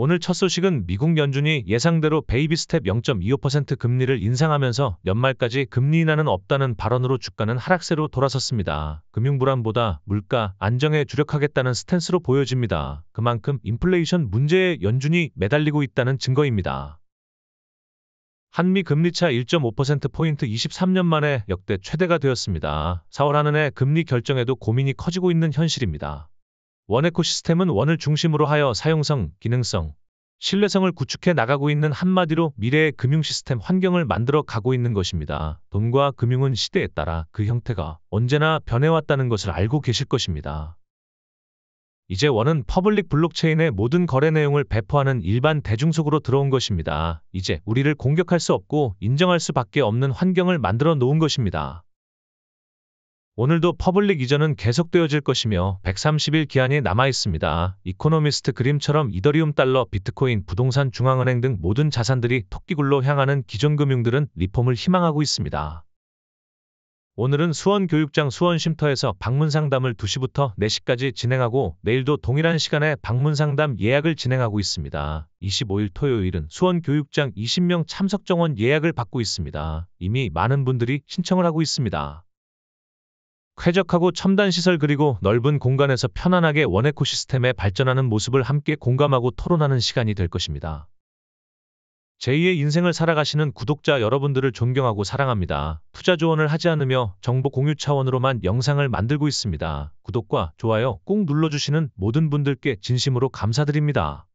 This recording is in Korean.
오늘 첫 소식은 미국 연준이 예상대로 베이비 스텝 0.25% 금리를 인상하면서 연말까지 금리 인하는 없다는 발언으로 주가는 하락세로 돌아섰습니다. 금융 불안보다 물가 안정에 주력하겠다는 스탠스로 보여집니다. 그만큼 인플레이션 문제에 연준이 매달리고 있다는 증거입니다. 한미 금리차 1.5%포인트 23년 만에 역대 최대가 되었습니다. 4월 한은의 금리 결정에도 고민이 커지고 있는 현실입니다. 원 에코시스템은 원을 중심으로 하여 사용성, 기능성, 신뢰성을 구축해 나가고 있는 한마디로 미래의 금융 시스템 환경을 만들어 가고 있는 것입니다. 돈과 금융은 시대에 따라 그 형태가 언제나 변해왔다는 것을 알고 계실 것입니다. 이제 원은 퍼블릭 블록체인의 모든 거래 내용을 배포하는 일반 대중 속으로 들어온 것입니다. 이제 우리를 공격할 수 없고 인정할 수밖에 없는 환경을 만들어 놓은 것입니다. 오늘도 퍼블릭 이전은 계속되어질 것이며 130일 기한이 남아있습니다. 이코노미스트 그림처럼 이더리움 달러, 비트코인, 부동산, 중앙은행 등 모든 자산들이 토끼굴로 향하는 기존 금융들은 리폼을 희망하고 있습니다. 오늘은 수원교육장 수원쉼터에서 방문상담을 2시부터 4시까지 진행하고 내일도 동일한 시간에 방문상담 예약을 진행하고 있습니다. 25일 토요일은 수원교육장 20명 참석정원 예약을 받고 있습니다. 이미 많은 분들이 신청을 하고 있습니다. 쾌적하고 첨단 시설 그리고 넓은 공간에서 편안하게 원에코 시스템에 발전하는 모습을 함께 공감하고 토론하는 시간이 될 것입니다. 제2의 인생을 살아가시는 구독자 여러분들을 존경하고 사랑합니다. 투자 조언을 하지 않으며 정보 공유 차원으로만 영상을 만들고 있습니다. 구독과 좋아요 꾹 눌러주시는 모든 분들께 진심으로 감사드립니다.